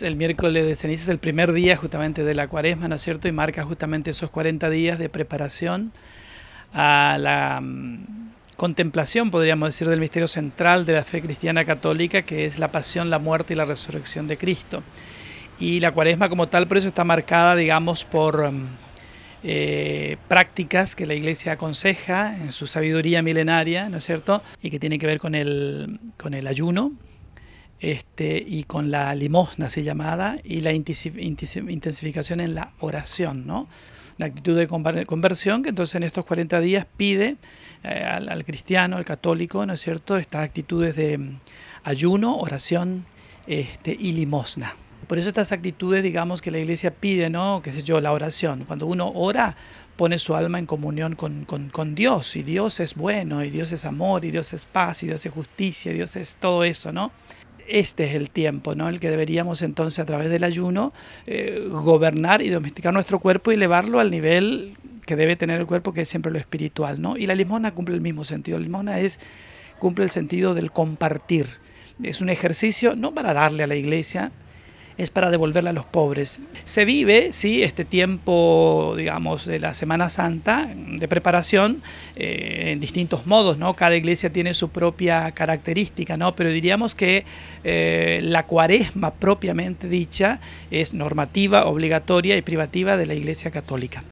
El miércoles de ceniza es el primer día justamente de la cuaresma, ¿no es cierto? Y marca justamente esos 40 días de preparación a la mm, contemplación, podríamos decir, del misterio central de la fe cristiana católica, que es la pasión, la muerte y la resurrección de Cristo. Y la cuaresma como tal, por eso está marcada, digamos, por mm, eh, prácticas que la Iglesia aconseja en su sabiduría milenaria, ¿no es cierto? Y que tiene que ver con el, con el ayuno, este, y con la limosna así llamada y la intensificación en la oración, ¿no? La actitud de conversión que entonces en estos 40 días pide eh, al, cristiano, al católico, ¿no es cierto?, estas actitudes de mm, ayuno, oración este, y limosna. Por eso estas actitudes, digamos, que la iglesia pide, ¿no? ¿Qué sé yo? La oración. Cuando uno ora, pone su alma en comunión con, con, Dios, y Dios es bueno, y Dios es amor, y Dios es paz, y Dios es justicia, y Dios es todo eso, ¿no? este es el tiempo, ¿no? El que deberíamos entonces a través del ayuno eh, gobernar y domesticar nuestro cuerpo y elevarlo al nivel que debe tener el cuerpo, que es siempre lo espiritual, ¿no? Y la limona cumple el mismo sentido. La limona es cumple el sentido del compartir. Es un ejercicio no para darle a la iglesia, es para devolverla a los pobres. Se vive, sí, este tiempo, digamos, de la Semana Santa de preparación eh, en distintos modos, ¿no? Cada iglesia tiene su propia característica, ¿no? Pero diríamos que eh, la cuaresma propiamente dicha es normativa, obligatoria y privativa de la Iglesia Católica.